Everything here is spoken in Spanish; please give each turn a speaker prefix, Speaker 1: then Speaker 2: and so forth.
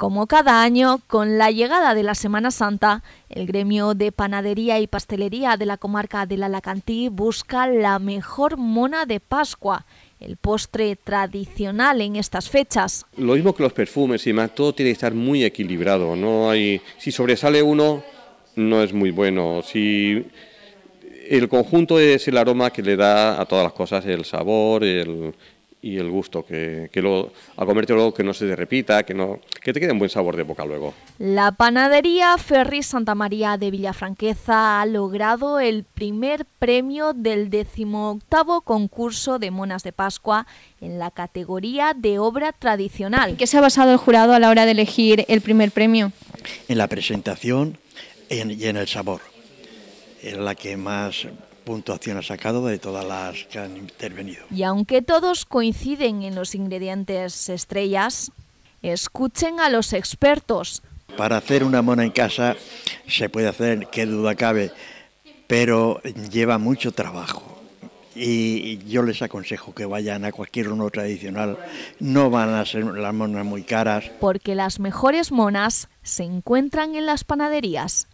Speaker 1: Como cada año, con la llegada de la Semana Santa, el gremio de panadería y pastelería de la comarca de la Alacantí busca la mejor mona de Pascua, el postre tradicional en estas fechas.
Speaker 2: Lo mismo que los perfumes y más, todo tiene que estar muy equilibrado. No hay, si sobresale uno, no es muy bueno. Si el conjunto es el aroma que le da a todas las cosas, el sabor, el, y el gusto, que, que lo, al comerte luego que no se te repita, que, no, que te quede un buen sabor de boca luego.
Speaker 1: La panadería Ferri Santa María de Villafranqueza ha logrado el primer premio del decimoctavo concurso de monas de Pascua en la categoría de obra tradicional. ¿En qué se ha basado el jurado a la hora de elegir el primer premio?
Speaker 3: En la presentación y en el sabor. en la que más puntuación ha sacado de todas las que han intervenido.
Speaker 1: Y aunque todos coinciden en los ingredientes estrellas, escuchen a los expertos.
Speaker 3: Para hacer una mona en casa se puede hacer, qué duda cabe, pero lleva mucho trabajo. Y yo les aconsejo que vayan a cualquier uno tradicional, no van a ser las monas muy caras.
Speaker 1: Porque las mejores monas se encuentran en las panaderías.